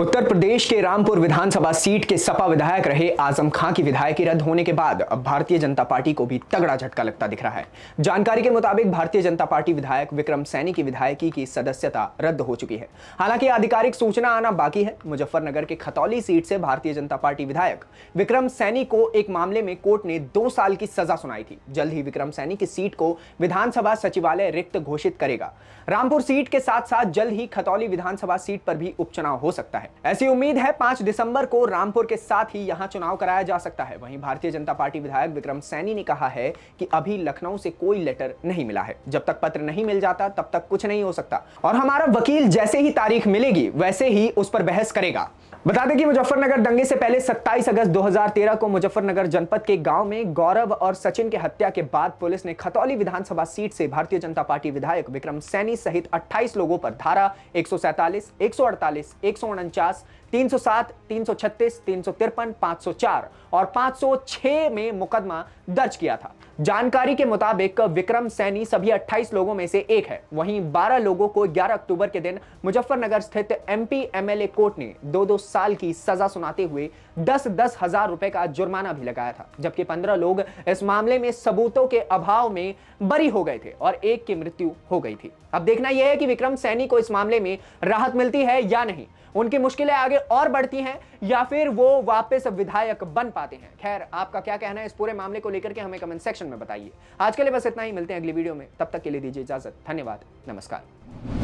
उत्तर प्रदेश के रामपुर विधानसभा सीट के सपा विधायक रहे आजम खां की विधायकी रद्द होने के बाद अब भारतीय जनता पार्टी को भी तगड़ा झटका लगता दिख रहा है जानकारी के मुताबिक भारतीय जनता पार्टी विधायक विक्रम सैनी की विधायकी की सदस्यता रद्द हो चुकी है हालांकि आधिकारिक सूचना आना बाकी है मुजफ्फरनगर के खतौली सीट से भारतीय जनता पार्टी विधायक विक्रम सैनी को एक मामले में कोर्ट ने दो साल की सजा सुनाई थी जल्द ही विक्रम सैनी की सीट को विधानसभा सचिवालय रिक्त घोषित करेगा रामपुर सीट के साथ साथ जल्द ही खतौली विधानसभा सीट पर भी उपचुनाव हो सकता है है ऐसी उम्मीद है पांच दिसंबर को रामपुर के साथ ही यहाँ चुनाव कराया जा सकता है वहीं भारतीय जनता पार्टी विधायक विक्रम सैनी ने कहा है कि अभी लखनऊ से कोई लेटर नहीं मिला है जब तक पत्र नहीं मिल जाता तब तक कुछ नहीं हो सकता और हमारा वकील जैसे ही तारीख मिलेगी वैसे ही उस पर बहस करेगा बता दें कि मुजफ्फरनगर दंगे से पहले 27 अगस्त 2013 को मुजफ्फरनगर जनपद के गांव में गौरव और सचिन के हत्या के बाद पुलिस ने खतौली विधानसभा सीट से भारतीय जनता पार्टी विधायक विक्रम सैनी सहित 28 लोगों पर धारा 147, 148, 149, 307, 336, 353, 504 और 506 में मुकदमा दर्ज किया था जानकारी के मुताबिक विक्रम सैनी सभी 28 लोगों में से एक है वहीं 12 लोगों को 11 अक्टूबर के दिन मुजफ्फरनगर स्थित एमपी एमएलए कोर्ट ने दो दो दो साल की सजा सुनाते हुए दस दस हजार रुपए का जुर्माना भी लगाया था जबकि पंद्रह लोग इस मामले में सबूतों के अभाव में बरी हो गए थे और एक की मृत्यु हो गई थी अब देखना यह है कि विक्रम सैनी को इस मामले में राहत मिलती है या नहीं उनकी मुश्किलें आगे और बढ़ती हैं या फिर वो वापस विधायक बन पाते हैं खैर आपका क्या कहना है इस पूरे मामले को लेकर के हमें कमेंट सेक्शन में बताइए आज के लिए बस इतना ही मिलते हैं अगली वीडियो में तब तक के लिए दीजिए इजाजत धन्यवाद नमस्कार